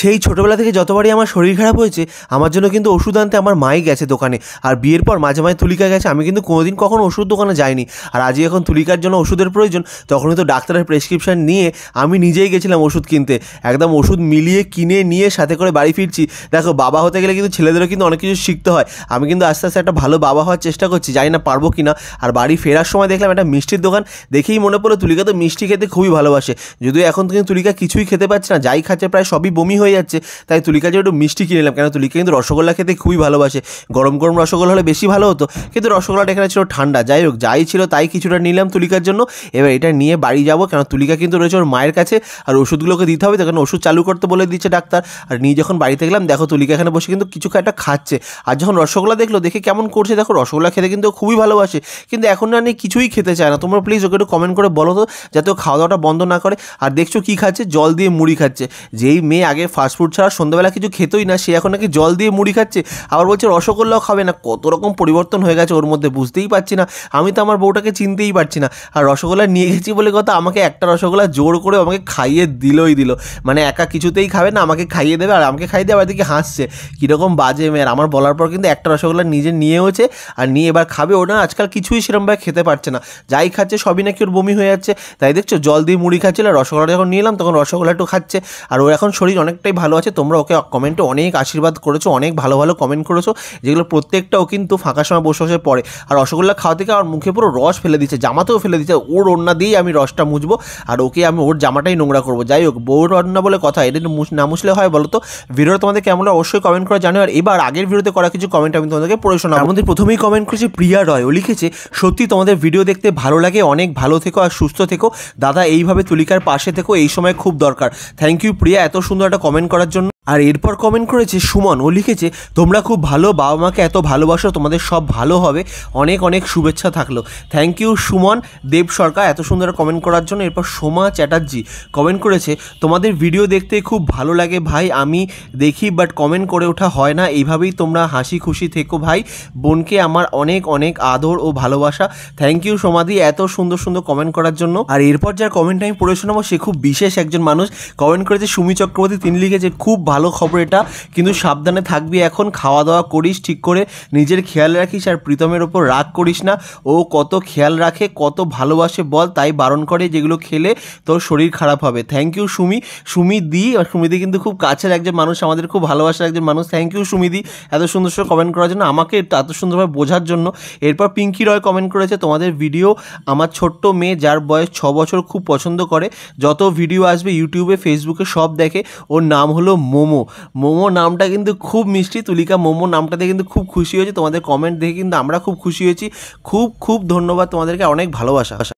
সেই ছোটোবেলা থেকে যতবারই আমার শরীর খারাপ হয়েছে আমার জন্য কিন্তু ওষুধ আনতে আমার মাই গেছে দোকানে আর বিয়ের পর মাঝে মাঝে তুলিকা গেছে আমি কিন্তু কোনোদিন কখনো ওষুধ দোকানে যাইনি আর আজই এখন তুলিকার জন্য ওষুধের প্রয়োজন তখনই তো ডাক্তারের প্রেসক্রিপশান নিয়ে আমি নিজেই গেছিলাম ওষুধ কিনতে একদম ওষুধ মিলিয়ে কিনে নিয়ে সাথে করে বাড়ি ফিরছি দেখো বাবা হতে গেলে কিন্তু ছেলেদেরও কিন্তু অনেক কিছু শিখতে হয় আমি কিন্তু আস্তে আস্তে একটা ভালো বাবা হওয়ার চেষ্টা করছি জানি না পারবো কি না আর বাড়ি ফেরার সময় দেখলাম একটা মিষ্টির দোকান দেখেই মনে পড়লো তুলিকা তো মিষ্টি খেতে খুবই ভালোবাসে যদিও এখন কিন্তু তুলিকা কিছুই খেতে পারছে না যাই খাচ্ছে প্রায় সবই বমি হয়ে হয়ে যাচ্ছে তাই তুলিকা জন্য একটু মিষ্টি কিনে নিলাম কেন তুলিকা কিন্তু রসগোল্লা খেতে খুবই ভালোবাসে গরম গরম রসগোল্লা হলে বেশি ভালো হতো কিন্তু রসগোল্লাটা এখানে ছিল ঠান্ডা যাই হোক যাই ছিল তাই কিছুটা নিলাম তুলিকার জন্য এবার এটা নিয়ে বাড়ি যাব কেন তুলিকা কিন্তু রয়েছে ওর মায়ের কাছে আর ওষুধগুলোকে দিতে হবে তখন ওষুধ চালু করতে বলে দিচ্ছে ডাক্তার আর নিয়ে যখন বাড়িতে গেলাম দেখো তুলিকা এখানে বসে কিন্তু কিছু একটা খাচ্ছে আর যখন রসগোল্লা দেখলো দেখে কেমন করছে দেখো রসগোল্লা খেতে কিন্তু খুবই ভালোবাসে কিন্তু এখন না নিয়ে কিছুই খেতে চায় না তোমরা প্লিজ ওকে একটু কমেন্ট করে বলো তো যাতে ও খাওয়া দাওয়াটা বন্ধ না করে আর দেখছো কী খাচ্ছে জল দিয়ে মুড়ি খাচ্ছে যেই মেয়ে আগে ফাস্টফুড ছাড়া সন্ধ্যাবেলা কিছু খেতেই না সে এখন নাকি জল দিয়ে মুড়ি খাচ্ছে আবার বলছে রসগোল্লাও খাবে না কত রকম পরিবর্তন হয়ে গেছে ওর মধ্যে বুঝতেই পারছি না আমি তো আমার বউটাকে চিনতেই পারছি না আর রসগোল্লা নিয়ে গেছি বলে কথা আমাকে একটা রসগোল্লা জোর করে আমাকে খাইয়ে দিলই দিল মানে একা কিছুতেই খাবে না আমাকে খাইয়ে দেবে আর আমাকে খাইয়ে দেবে আর দিকে হাসছে কীরকম বাজে মেয়ের আমার বলার পর কিন্তু একটা রসগোল্লা নিজে নিয়েওছে আর নিয়ে এবার খাবে ও না আজকাল কিছুই সেরমভাবে খেতে পারছে না যাই খাচ্ছে সবই নাকি ওর বমি হয়ে যাচ্ছে তাই দেখছো জল দিয়ে মুড়ি খাচ্ছিল রসগোল্লা যখন নিয়ে এলাম তখন রসগোল্লা একটু খাচ্ছে আর ওর এখন শরীর অনেকটাই অনেকটাই ভালো আছে তোমরা ওকে কমেন্টে অনেক আশীর্বাদ করেছো অনেক ভালো ভালো কমেন্ট করেছো যেগুলো প্রত্যেকটাও কিন্তু ফাঁকা সময় বসে বসে পড়ে আর রসগোল্লা খাওয়া থেকে আমার মুখে পুরো রস ফেলে দিচ্ছে জামাতেও ফেলে দিচ্ছে ওর ওড়না দিয়েই আমি রসটা মুছবো আর ওকে আমি ওর জামাটাই নোংরা করবো যাই হোক বউর রান্না বলে কথা এটা না মুছলে হয় বলো তো ভিডিও তোমাদের কেমন অবশ্যই কমেন্ট করা জানো আর এবার আগের ভিডিওতে করা কিছু কমেন্ট আমি তোমাদেরকে পড়ে শোনাবো আমাদের প্রথমেই কমেন্ট করেছি প্রিয়া রয় ও লিখেছে সত্যি তোমাদের ভিডিও দেখতে ভালো লাগে অনেক ভালো থেকো আর সুস্থ থেকো দাদা এইভাবে তুলিকার পাশে থেকো এই সময় খুব দরকার থ্যাংক ইউ প্রিয়া এত সুন্দর একটা কমেন্ট কমেন্ট করার জন্য আর এরপর কমেন্ট করেছে সুমন ও লিখেছে তোমরা খুব ভালো বাবা মাকে এত ভালোবাসো তোমাদের সব ভালো হবে অনেক অনেক শুভেচ্ছা থাকলো থ্যাংক ইউ সুমন দেব সরকার এত সুন্দর কমেন্ট করার জন্য এরপর সোমা চ্যাটার্জি কমেন্ট করেছে তোমাদের ভিডিও দেখতে খুব ভালো লাগে ভাই আমি দেখি বাট কমেন্ট করে ওঠা হয় না এইভাবেই তোমরা হাসি খুশি থেকো ভাই বোনকে আমার অনেক অনেক আদর ও ভালোবাসা থ্যাংক ইউ সোমাদি এত সুন্দর সুন্দর কমেন্ট করার জন্য আর এরপর যার কমেন্ট আমি পড়ে শোনাবো সে খুব বিশেষ একজন মানুষ কমেন্ট করেছে সুমি চক্রবর্তী তিনি লিখেছে খুব ভালো খবর এটা কিন্তু সাবধানে থাকবি এখন খাওয়া দাওয়া করিস ঠিক করে নিজের খেয়াল রাখিস আর প্রীতমের ওপর রাগ করিস না ও কত খেয়াল রাখে কত ভালোবাসে বল তাই বারণ করে যেগুলো খেলে তোর শরীর খারাপ হবে থ্যাংক ইউ সুমি সুমি দি আর সুমিদি কিন্তু খুব কাছের একজন মানুষ আমাদের খুব ভালোবাসার একজন মানুষ থ্যাংক ইউ সুমিদি এত সুন্দর সুন্দর কমেন্ট করার জন্য আমাকে এত সুন্দরভাবে বোঝার জন্য এরপর পিঙ্কি রয় কমেন্ট করেছে তোমাদের ভিডিও আমার ছোট্ট মেয়ে যার বয়স ছ বছর খুব পছন্দ করে যত ভিডিও আসবে ইউটিউবে ফেসবুকে সব দেখে ওর নাম হলো মো মোমো মোমো নামটা কিন্তু খুব মিষ্টি তুলিকা মোমো নামটাতে কিন্তু খুব খুশি হয়েছে তোমাদের কমেন্ট দেখে কিন্তু আমরা খুব খুশি হয়েছি খুব খুব ধন্যবাদ তোমাদেরকে অনেক ভালোবাসা